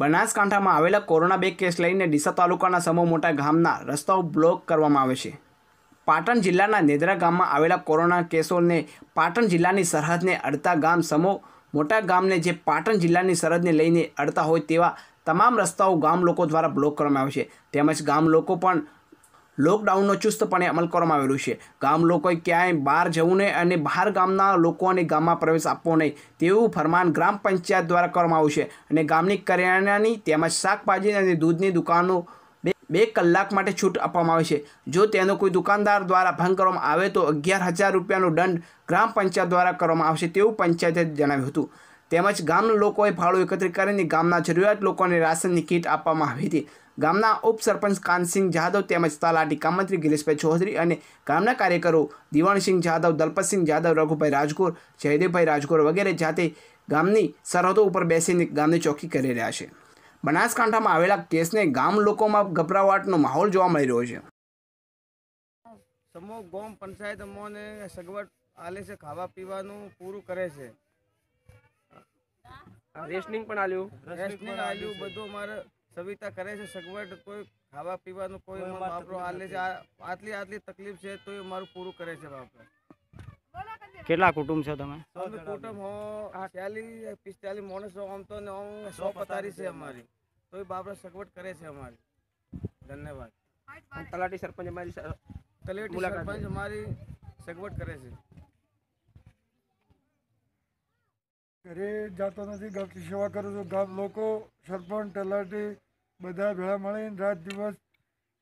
બનાસકાંઠામાં આવેલા કોરોના બે કેસ લઈને ડીસા તાલુકાના સમૂહ મોટા ગામના રસ્તાઓ બ્લોક કરવામાં આવે છે પાટણ જિલ્લાના નેદરા ગામમાં આવેલા કોરોના કેસોને પાટણ જિલ્લાની સરહદને અડતા ગામ સમૂહ મોટા ગામને જે પાટણ જિલ્લાની સરહદને લઈને અડતા હોય તેવા તમામ રસ્તાઓ ગામ લોકો દ્વારા બ્લોક કરવામાં આવે છે તેમજ ગામ લોકો પણ લોકડાઉનનો ચુસ્તપણે અમલ કરવામાં આવેલું છે ગામ લોકોએ ક્યાંય બહાર જવું નહીં અને બહાર ગામના લોકોને ગામમાં પ્રવેશ આપવો નહીં તેવું ફરમાન ગ્રામ પંચાયત દ્વારા કરવામાં આવ્યું છે અને ગામની કરિયાણાની તેમજ શાકભાજી અને દૂધની દુકાનો બે બે કલાક માટે છૂટ આપવામાં આવે છે જો તેનો કોઈ દુકાનદાર દ્વારા ભંગ કરવામાં આવે તો અગિયાર હજાર રૂપિયાનો દંડ ગ્રામ પંચાયત દ્વારા કરવામાં આવશે તેવું પંચાયતે જણાવ્યું હતું તેમજ ગામના લોકોએ ફાળો એકત્રિત કરીને ગામના જરૂરિયાત લોકોને રાશનની કીટ આપવામાં આવી હતી ગામના ઉપસરપંચ કાનસિંહ જાદવ તેમજ તલાટી કામંત્રી ગિરીશભાઈ ચૌધરી અને ગામના કાર્યકરો દિવાણસિંહ જાદવ દલપતસિંહ જાદવ રઘુભાઈ રાજગોર જયદેવભાઈ રાજગોર વગેરે જાતે ગામની સરહદો ઉપર બેસીને ગામની ચોકી કરી રહ્યા છે બનાસકાંઠામાં આવેલા કેસને ગામ લોકોમાં ગભરાવાટનો માહોલ જોવા મળી રહ્યો છે સમૂહ ગામ પંચાયત અમોને સગવડ આલે છે ખાવા પીવાનું પૂરું કરે છે રેશનિંગ પણ આલ્યું રેશનિંગ આલ્યું બધું અમારે સવિતા કરે છે સગવડ કોઈ ખાવા પીવાનું કોઈ બાપરો આલે છે આટલી આટલી તકલીફ છે તો એ મારું પૂરું કરે છે બાપરો કેટલા કુટુંબ છો તમે અમે કુટુંબ હો ચાલીસ પિસ્તાલીસ માણસો આમ તો સો પથારી છે અમારી તો એ બાપરા સગવડ કરે છે અમારી ધન્યવાદ તલાટી સરપંચ અમારી તલાટી સરપંચ અમારી સગવડ કરે છે ઘરે જતો નથી ગામની સેવા કરું છું ગામ લોકો સરપંચ તલાટી બધા ભેળા મળીને રાત દિવસ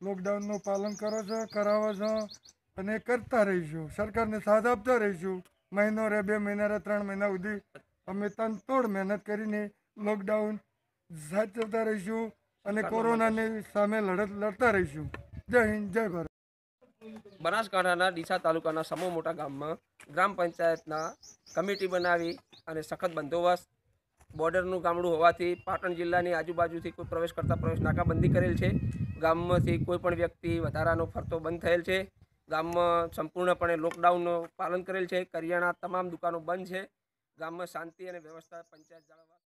લોકડાઉનનું પાલન કરો છો કરાવો છો અને કરતા રહીશું સરકારને સાથ આપતા રહીશું મહિનો રે બે મહિના રે ત્રણ મહિના સુધી અમે તનતોડ મહેનત કરીને લોકડાઉન સાચવતા રહીશું અને કોરોનાની સામે લડત લડતા રહીશું જય હિન્દ જય ભારત બનાસકાંઠાના ડીસા તાલુકાના સમૂહ મોટા ગામમાં ગ્રામ પંચાયતના કમિટી બનાવી અને સખત બંદોબસ્ત બોર્ડરનું ગામડું હોવાથી પાટણ જિલ્લાની આજુબાજુથી કોઈ પ્રવેશ કરતા પ્રવેશ નાકાબંધી કરેલ છે ગામમાંથી કોઈપણ વ્યક્તિ વધારાનો ફરતો બંધ થયેલ છે ગામમાં સંપૂર્ણપણે લોકડાઉનનું પાલન કરેલ છે કરિયાણા તમામ દુકાનો બંધ છે ગામમાં શાંતિ અને વ્યવસ્થા પંચાયત જાળવવા